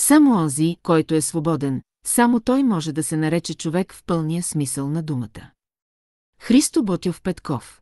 Само онзи, който е свободен, само той може да се нарече човек в пълния смисъл на думата. Христо Ботев Петков